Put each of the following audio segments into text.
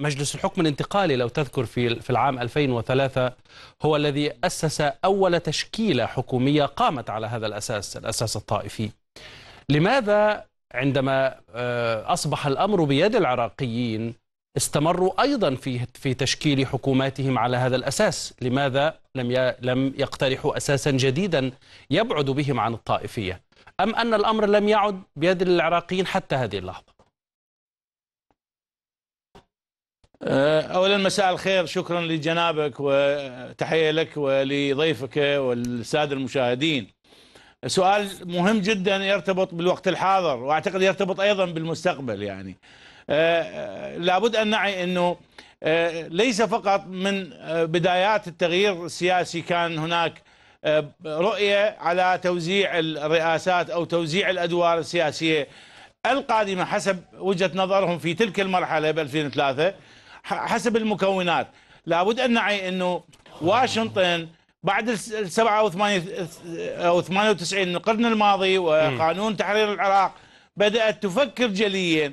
مجلس الحكم الانتقالي لو تذكر في في العام 2003 هو الذي أسس أول تشكيلة حكومية قامت على هذا الأساس الأساس الطائفي لماذا عندما آه، أصبح الأمر بيد العراقيين استمروا أيضا في في تشكيل حكوماتهم على هذا الأساس لماذا لم لم يقترحوا أساسا جديدا يبعد بهم عن الطائفية أم أن الأمر لم يعد بيد العراقيين حتى هذه اللحظة آه، اولا مساء الخير شكرا لجنابك وتحيه لك ولضيفك والساده المشاهدين. سؤال مهم جدا يرتبط بالوقت الحاضر واعتقد يرتبط ايضا بالمستقبل يعني. آه، آه، لابد ان نعي انه ليس فقط من بدايات التغيير السياسي كان هناك رؤيه على توزيع الرئاسات او توزيع الادوار السياسيه القادمه حسب وجهه نظرهم في تلك المرحله ب 2003 حسب المكونات لابد ان نعي انه واشنطن بعد ال 87 او 98 من القرن الماضي وقانون تحرير العراق بدات تفكر جليا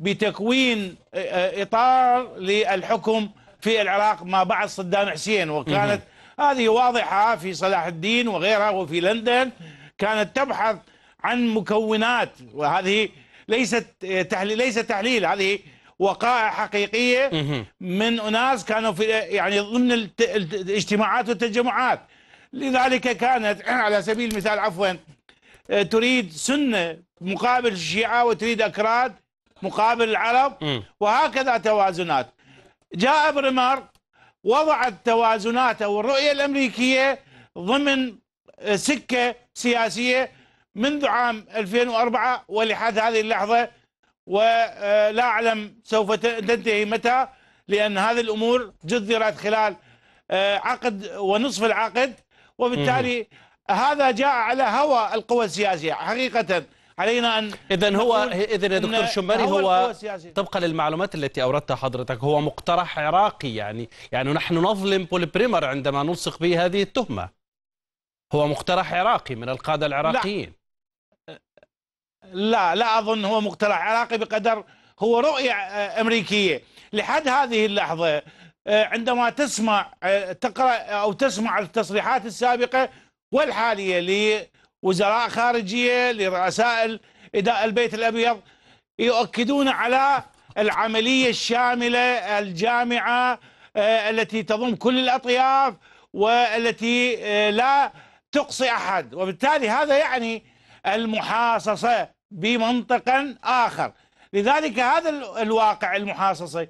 بتكوين آه، آه، اطار للحكم في العراق ما بعد صدام حسين وكانت هذه واضحه في صلاح الدين وغيرها وفي لندن كانت تبحث عن مكونات وهذه ليست آه، تحليل ليست تحليل هذه وقائع حقيقيه من اناس كانوا في يعني ضمن الاجتماعات والتجمعات لذلك كانت على سبيل المثال عفوا تريد سنه مقابل الشيعه وتريد اكراد مقابل العرب وهكذا توازنات جاء برمر وضع التوازنات او الرؤيه الامريكيه ضمن آه، سكه سياسيه منذ عام 2004 ولحد هذه اللحظه ولا أعلم سوف تنتهي متى لأن هذه الأمور جذرت خلال آه، عقد ونصف العقد وبالتالي هذا جاء على هوى القوى السياسية حقيقة علينا ان اذا هو اذا يا دكتور شمري هو طبقا للمعلومات التي اوردتها حضرتك هو مقترح عراقي يعني يعني نحن نظلم بول بريمر عندما نلصق به هذه التهمه هو مقترح عراقي من القاده العراقيين لا لا أظن هو مقترح عراقي بقدر هو رؤية آه، أمريكية لحد هذه اللحظة آه، عندما تسمع آه، تقرأ أو تسمع التصريحات السابقة والحالية لوزراء خارجية لرؤساء البيت الأبيض يؤكدون على العملية الشاملة الجامعة التي تضم كل الأطياف والتي لا تقصي أحد وبالتالي هذا يعني المحاصصة بمنطق آخر لذلك هذا الواقع المحاصصي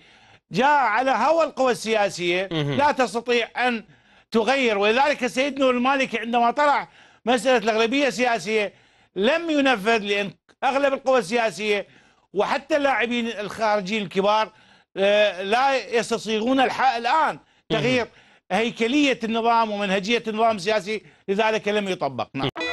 جاء على هوى القوى السياسية لا تستطيع أن تغير ولذلك سيدنا المالكي عندما طرح مسألة الأغلبية السياسية لم ينفذ لأن أغلب القوى السياسية وحتى اللاعبين الخارجيين الكبار آه، لا يستصيغون الحق الآن تغيير هيكلية النظام ومنهجية النظام السياسي لذلك لم يطبق نعم.